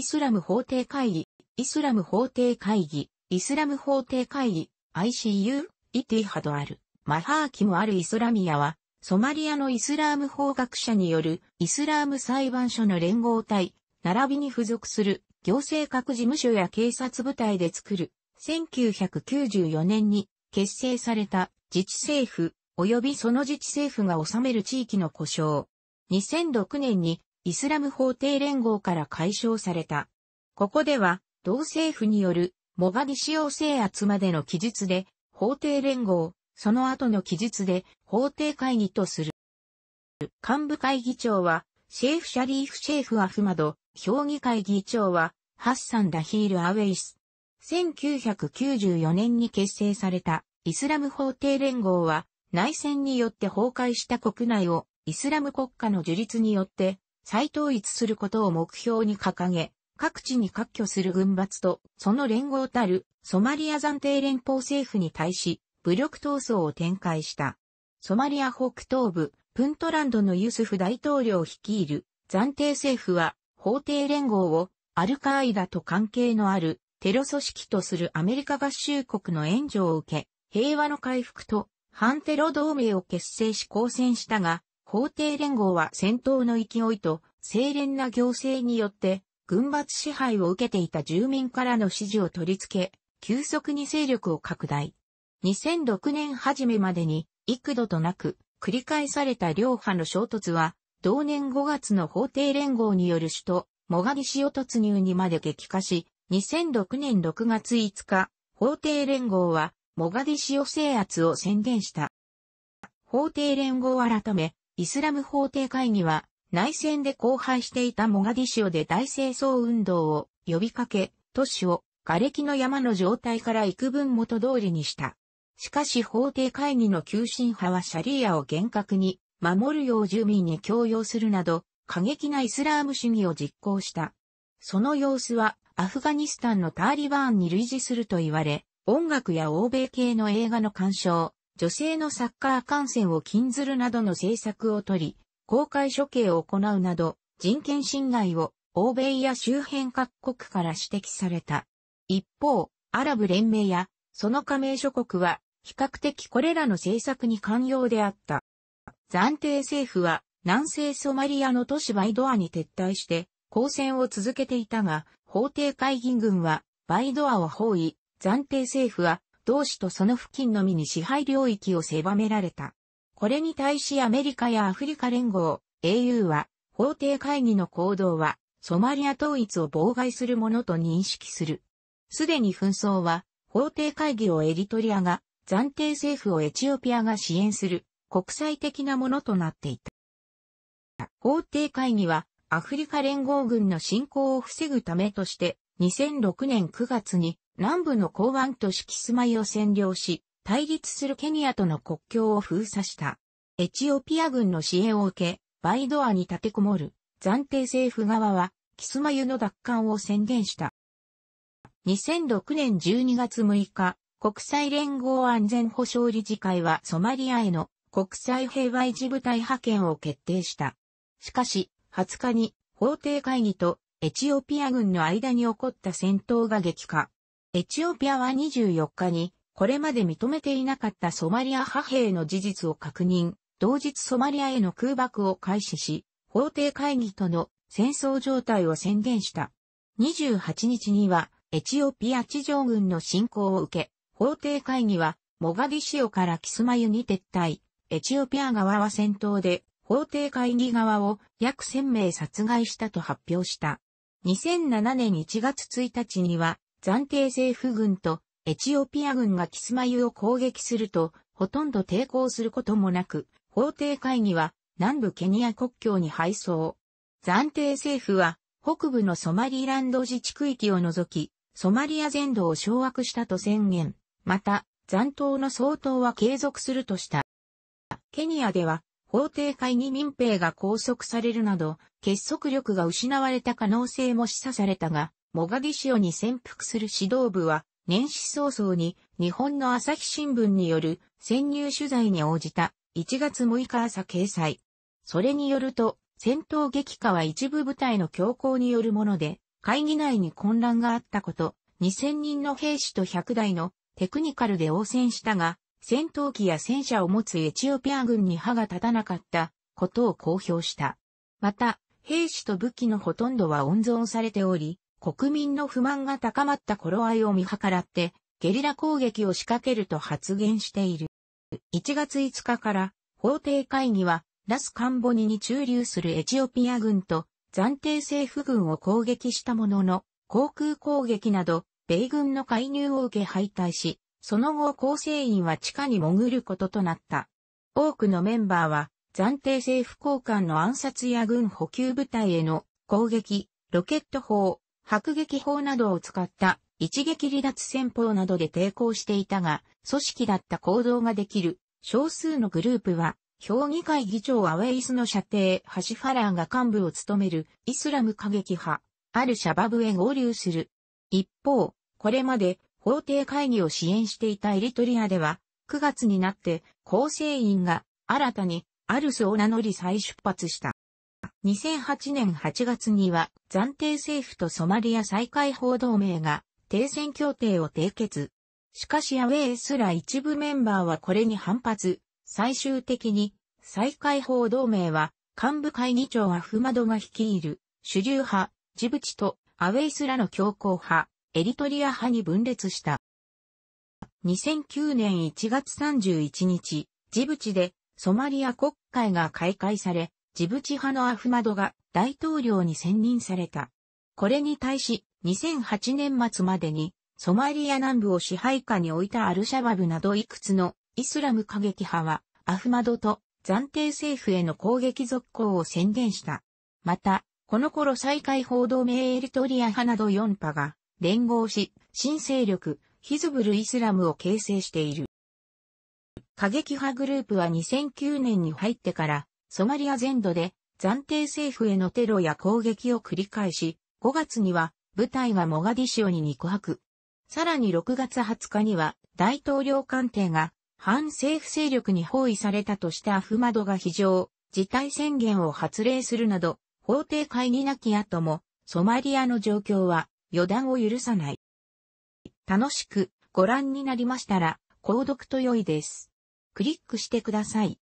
イスラム法廷会議、イスラム法廷会議、イスラム法廷会議、ICU、イティハドある、マハーキムあるイスラミアは、ソマリアのイスラーム法学者によるイスラーム裁判所の連合体、並びに付属する行政各事務所や警察部隊で作る、1994年に結成された自治政府、及びその自治政府が治める地域の故障。2006年にイスラム法廷連合から解消された。ここでは、同政府によるモガディシオ制圧までの記述で、法廷連合、その後の記述で法廷会議とする。幹部会議長は、シェーフ・シャリーフ・シェーフ・アフマド、評議会議長は、ハッサン・ダヒール・アウェイス。1994年に結成されたイスラム法廷連合は内戦によって崩壊した国内をイスラム国家の樹立によって再統一することを目標に掲げ、各地に割拠する軍閥と、その連合たるソマリア暫定連邦政府に対し、武力闘争を展開した。ソマリア北東部、プントランドのユスフ大統領率いる暫定政府は、法廷連合をアルカーイダと関係のあるテロ組織とするアメリカ合衆国の援助を受け、平和の回復と反テロ同盟を結成し交戦したが、法廷連合は戦闘の勢いと、清廉な行政によって、軍閥支配を受けていた住民からの支持を取り付け、急速に勢力を拡大。2006年初めまでに、幾度となく、繰り返された両派の衝突は、同年5月の法廷連合による首都、モガディシオ突入にまで激化し、2006年6月5日、法廷連合は、モガディシオ制圧を宣言した。法廷連合改め、イスラム法廷会議は、内戦で荒廃していたモガディシオで大清掃運動を呼びかけ、都市を瓦礫の山の状態から幾分元通りにした。しかし法廷会議の急進派はシャリーアを厳格に守るよう住民に強要するなど、過激なイスラーム主義を実行した。その様子はアフガニスタンのターリバーンに類似すると言われ、音楽や欧米系の映画の鑑賞、女性のサッカー観戦を禁ずるなどの政策をとり、公開処刑を行うなど、人権侵害を欧米や周辺各国から指摘された。一方、アラブ連盟やその加盟諸国は比較的これらの政策に寛容であった。暫定政府は南西ソマリアの都市バイドアに撤退して抗戦を続けていたが、法定会議軍はバイドアを包囲、暫定政府は同士とその付近のみに支配領域を狭められた。これに対しアメリカやアフリカ連合、au は、法定会議の行動は、ソマリア統一を妨害するものと認識する。すでに紛争は、法定会議をエリトリアが、暫定政府をエチオピアが支援する、国際的なものとなっていた。法定会議は、アフリカ連合軍の侵攻を防ぐためとして、2006年9月に南部の港湾都市キスマイを占領し、対立するケニアとの国境を封鎖した。エチオピア軍の支援を受け、バイドアに立てこもる暫定政府側は、キスマユの奪還を宣言した。2006年12月6日、国際連合安全保障理事会はソマリアへの国際平和維持部隊派遣を決定した。しかし、20日に法廷会議とエチオピア軍の間に起こった戦闘が激化。エチオピアは24日に、これまで認めていなかったソマリア派兵の事実を確認、同日ソマリアへの空爆を開始し、法廷会議との戦争状態を宣言した。28日には、エチオピア地上軍の侵攻を受け、法廷会議は、モガディシオからキスマユに撤退、エチオピア側は戦闘で、法廷会議側を約1000名殺害したと発表した。2007年1月1日には、暫定政府軍とエチオピア軍がキスマユを攻撃すると、ほとんど抵抗することもなく、法廷会議は南部ケニア国境に配送。暫定政府は北部のソマリーランド自治区域を除き、ソマリア全土を掌握したと宣言。また、残党の総統は継続するとした。ケニアでは、法廷会議民兵が拘束されるなど、結束力が失われた可能性も示唆されたが、モガディシオに潜伏する指導部は、年始早々に日本の朝日新聞による潜入取材に応じた1月6日朝掲載。それによると、戦闘激化は一部部隊の強行によるもので、会議内に混乱があったこと、2000人の兵士と100台のテクニカルで応戦したが、戦闘機や戦車を持つエチオピア軍に歯が立たなかったことを公表した。また、兵士と武器のほとんどは温存されており、国民の不満が高まった頃合いを見計らって、ゲリラ攻撃を仕掛けると発言している。1月5日から法廷会議はラスカンボニに駐留するエチオピア軍と暫定政府軍を攻撃したものの航空攻撃など米軍の介入を受け敗退し、その後構成員は地下に潜ることとなった。多くのメンバーは暫定政府高官の暗殺や軍補給部隊への攻撃、ロケット砲、迫撃砲などを使った一撃離脱戦法などで抵抗していたが、組織だった行動ができる少数のグループは、評議会議長アウェイスの射程ハシファランが幹部を務めるイスラム過激派、アルシャバブへ合流する。一方、これまで法廷会議を支援していたエリトリアでは、9月になって構成員が新たにアルスを名乗り再出発した。2008年8月には暫定政府とソマリア再開報同盟が停戦協定を締結。しかしアウェイすら一部メンバーはこれに反発。最終的に再開報同盟は幹部会議長アフマドが率いる主流派ジブチとアウェイスらの強硬派エリトリア派に分裂した。2009年1月31日、ジブチでソマリア国会が開会され、ジブチ派のアフマドが大統領に選任された。これに対し、2008年末までに、ソマリア南部を支配下に置いたアルシャバブなどいくつのイスラム過激派は、アフマドと暫定政府への攻撃続行を宣言した。また、この頃再開報道名エルトリア派など4派が連合し、新勢力、ヒズブル・イスラムを形成している。過激派グループは2009年に入ってからソマリア全土で暫定政府へのテロや攻撃を繰り返し、5月には部隊がモガディシオに肉薄。さらに6月20日には大統領官邸が反政府勢力に包囲されたとしてアフマドが非常、事態宣言を発令するなど、法定会議なき後も、ソマリアの状況は予断を許さない。楽しくご覧になりましたら、購読と良いです。クリックしてください。